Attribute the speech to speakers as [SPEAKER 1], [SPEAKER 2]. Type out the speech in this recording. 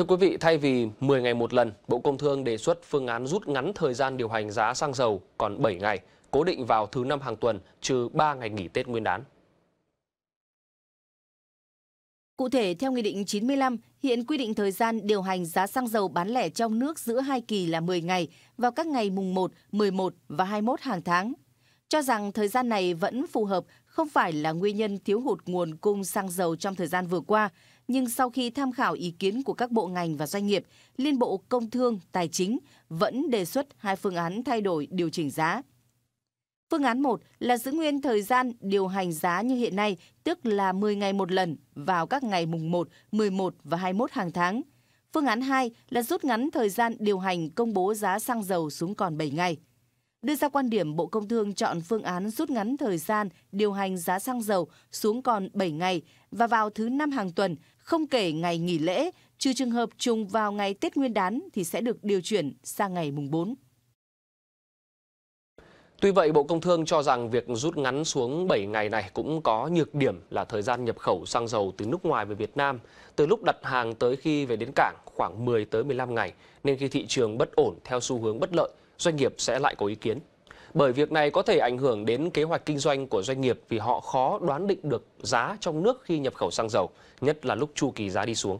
[SPEAKER 1] Thưa quý vị, thay vì 10 ngày một lần, Bộ Công Thương đề xuất phương án rút ngắn thời gian điều hành giá xăng dầu còn 7 ngày, cố định vào thứ năm hàng tuần, trừ 3 ngày nghỉ Tết Nguyên đán.
[SPEAKER 2] Cụ thể, theo Nghị định 95, hiện quy định thời gian điều hành giá xăng dầu bán lẻ trong nước giữa hai kỳ là 10 ngày vào các ngày mùng 1, 11 và 21 hàng tháng cho rằng thời gian này vẫn phù hợp không phải là nguyên nhân thiếu hụt nguồn cung xăng dầu trong thời gian vừa qua, nhưng sau khi tham khảo ý kiến của các bộ ngành và doanh nghiệp, Liên Bộ Công Thương, Tài chính vẫn đề xuất hai phương án thay đổi điều chỉnh giá. Phương án 1 là giữ nguyên thời gian điều hành giá như hiện nay, tức là 10 ngày một lần vào các ngày mùng 1, 11 và 21 hàng tháng. Phương án 2 là rút ngắn thời gian điều hành công bố giá xăng dầu xuống còn 7 ngày đưa ra quan điểm Bộ Công Thương chọn phương án rút ngắn thời gian điều hành giá xăng dầu xuống còn 7 ngày và vào thứ năm hàng tuần, không kể ngày nghỉ lễ, trừ trường hợp trùng vào ngày Tết Nguyên đán thì sẽ được điều chuyển sang ngày mùng 4.
[SPEAKER 1] Tuy vậy, Bộ Công Thương cho rằng việc rút ngắn xuống 7 ngày này cũng có nhược điểm là thời gian nhập khẩu xăng dầu từ nước ngoài về Việt Nam từ lúc đặt hàng tới khi về đến cảng khoảng 10 tới 15 ngày, nên khi thị trường bất ổn theo xu hướng bất lợi doanh nghiệp sẽ lại có ý kiến. Bởi việc này có thể ảnh hưởng đến kế hoạch kinh doanh của doanh nghiệp vì họ khó đoán định được giá trong nước khi nhập khẩu xăng dầu, nhất là lúc chu kỳ giá đi xuống.